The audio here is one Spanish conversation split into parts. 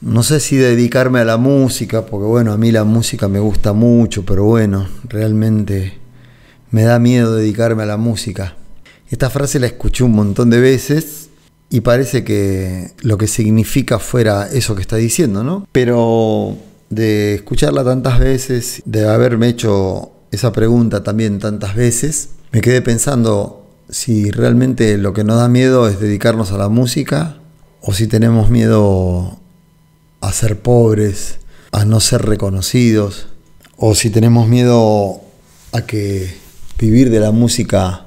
no sé si dedicarme a la música, porque bueno, a mí la música me gusta mucho, pero bueno, realmente me da miedo dedicarme a la música. Esta frase la escuché un montón de veces y parece que lo que significa fuera eso que está diciendo, ¿no? Pero de escucharla tantas veces, de haberme hecho esa pregunta también tantas veces, me quedé pensando si realmente lo que nos da miedo es dedicarnos a la música o si tenemos miedo a ser pobres, a no ser reconocidos, o si tenemos miedo a que vivir de la música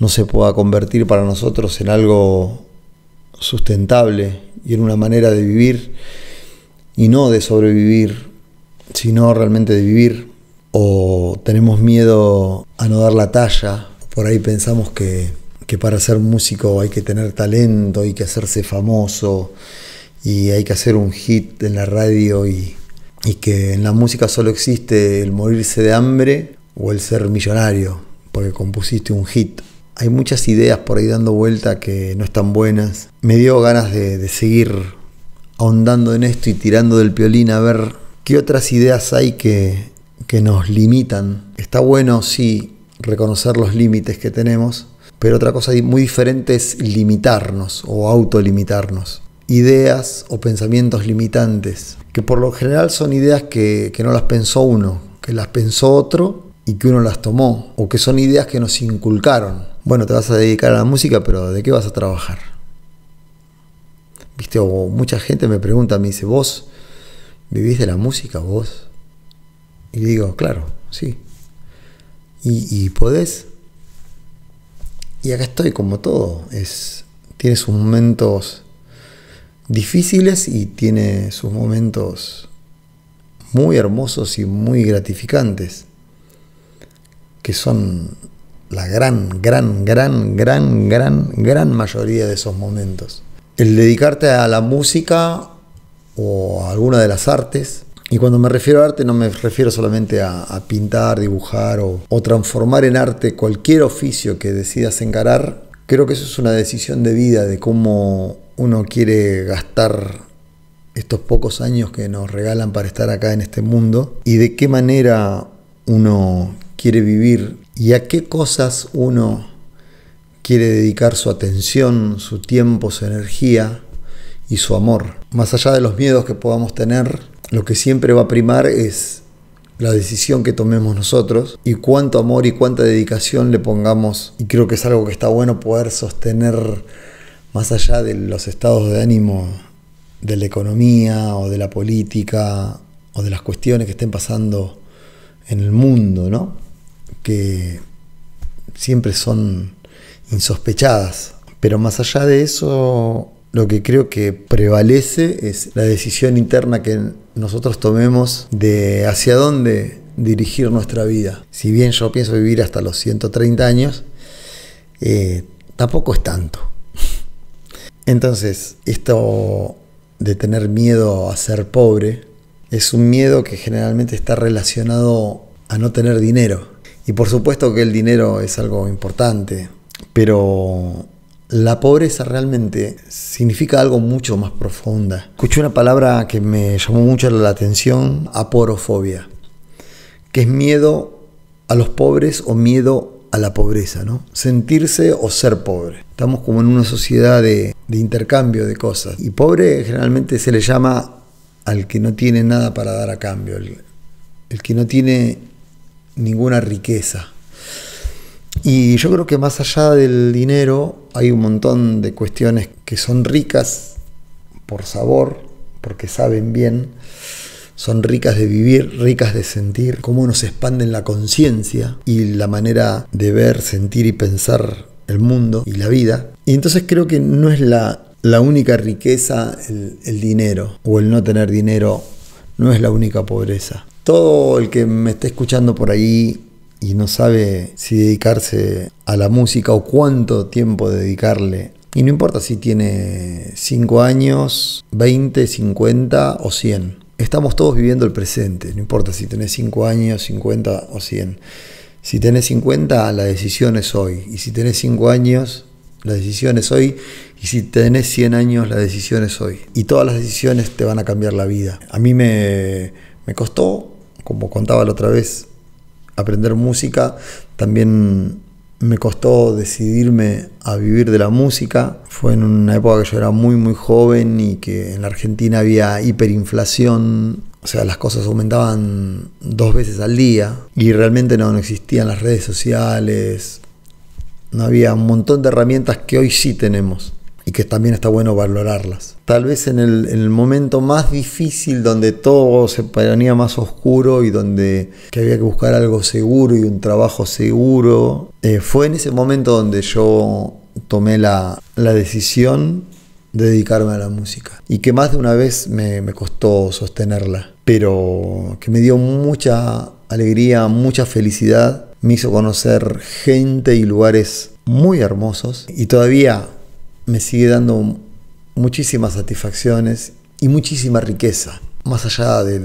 no se pueda convertir para nosotros en algo sustentable y en una manera de vivir y no de sobrevivir, sino realmente de vivir, o tenemos miedo a no dar la talla, por ahí pensamos que, que para ser músico hay que tener talento, hay que hacerse famoso, y hay que hacer un hit en la radio y, que en la música solo existe el morirse de hambre o el ser millonario, porque compusiste un hit. Hay muchas ideas por ahí dando vuelta que no están buenas. Me dio ganas de, seguir ahondando en esto y tirando del piolín a ver qué otras ideas hay que, que nos limitan. Está bueno, sí, reconocer los límites que tenemos, pero otra cosa muy diferente es limitarnos o autolimitarnos ideas o pensamientos limitantes, que por lo general son ideas que, no las pensó uno, que las pensó otro y que uno las tomó, o que son ideas que nos inculcaron. Bueno, te vas a dedicar a la música, pero ¿de qué vas a trabajar? Viste, o mucha gente me pregunta, me dice, ¿vos vivís de la música, vos? Y digo, claro, sí. ¿Y, y podés? Y acá estoy como todo, es, tienes momentos difíciles y tiene sus momentos muy hermosos y muy gratificantes, que son la gran, gran, gran, gran, gran, gran mayoría de esos momentos. El dedicarte a la música o a alguna de las artes, y cuando me refiero a arte no me refiero solamente a, pintar, dibujar o, o transformar en arte cualquier oficio que decidas encarar, creo que eso es una decisión de vida, de cómo uno quiere gastar estos pocos años que nos regalan para estar acá en este mundo y de qué manera uno quiere vivir y a qué cosas uno quiere dedicar su atención, su tiempo, su energía y su amor. Más allá de los miedos que podamos tener, lo que siempre va a primar es la decisión que tomemos nosotros y cuánto amor y cuánta dedicación le pongamos. Y creo que es algo que está bueno poder sostener más allá de los estados de ánimo de la economía o de la política o de las cuestiones que estén pasando en el mundo, Que siempre son insospechadas. Pero más allá de eso, lo que creo que prevalece es la decisión interna que nosotros tomemos de hacia dónde dirigir nuestra vida. Si bien yo pienso vivir hasta los 130 años, eh, tampoco es tanto. Entonces, esto de tener miedo a ser pobre es un miedo que generalmente está relacionado a no tener dinero. Y por supuesto que el dinero es algo importante, pero la pobreza realmente significa algo mucho más profunda. Escuché una palabra que me llamó mucho la atención, aporofobia, que es miedo a los pobres o miedo a la pobreza, ¿no? Sentirse o ser pobre. Estamos como en una sociedad de, intercambio de cosas. Y pobre generalmente se le llama al que no tiene nada para dar a cambio, el que no tiene ninguna riqueza. Y yo creo que más allá del dinero hay un montón de cuestiones que son ricas por sabor, porque saben bien, son ricas de vivir, ricas de sentir, cómo nos expanden la conciencia y la manera de ver, sentir y pensar el mundo y la vida. Y entonces creo que no es la, única riqueza el, el dinero o el no tener dinero, no es la única pobreza. Todo el que me está escuchando por ahí y no sabe si dedicarse a la música o cuánto tiempo dedicarle. Y no importa si tiene 5 años, 20, 50 o 100 estamos todos viviendo el presente, no importa si tenés 5 años, 50 o 100. Si tenés 50, la decisión es hoy. Y si tenés 5 años, la decisión es hoy. Y si tenés 100 años, la decisión es hoy. Y todas las decisiones te van a cambiar la vida. A mí me, me costó, como contaba la otra vez, aprender música. También me costó decidirme a vivir de la música. Fue en una época que yo era muy, muy joven y que en la Argentina había hiperinflación. O sea, las cosas aumentaban dos veces al día y realmente no, no existían las redes sociales. No había un montón de herramientas que hoy sí tenemos y que también está bueno valorarlas. Tal vez en el, momento más difícil donde todo se ponía más oscuro y donde había que buscar algo seguro y un trabajo seguro, eh, fue en ese momento donde yo tomé la, decisión de dedicarme a la música y que más de una vez me, me costó sostenerla, pero que me dio mucha alegría, mucha felicidad, me hizo conocer gente y lugares muy hermosos y todavía me sigue dando muchísimas satisfacciones y muchísima riqueza, más allá de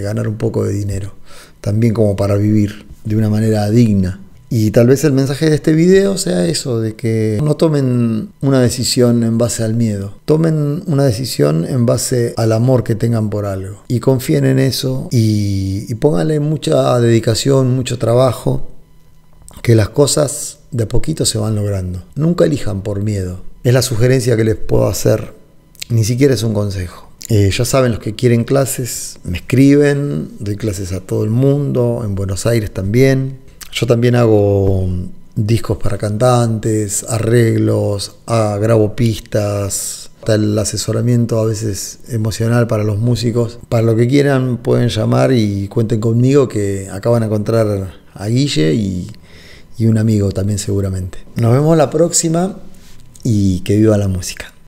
ganar un poco de dinero, también como para vivir de una manera digna. Y tal vez el mensaje de este video sea eso, de que no tomen una decisión en base al miedo, tomen una decisión en base al amor que tengan por algo. Y confíen en eso y, y pónganle mucha dedicación, mucho trabajo, que las cosas de a poquito se van logrando. Nunca elijan por miedo. Es la sugerencia que les puedo hacer. Ni siquiera es un consejo. Eh, ya saben, los que quieren clases, me escriben, doy clases a todo el mundo, en Buenos Aires también. Yo también hago mm, discos para cantantes, arreglos, ah, grabo pistas, el asesoramiento a veces emocional para los músicos. Para lo que quieran pueden llamar y cuenten conmigo que acaban de encontrar a Guille y y un amigo también seguramente. Nos vemos la próxima y que viva la música.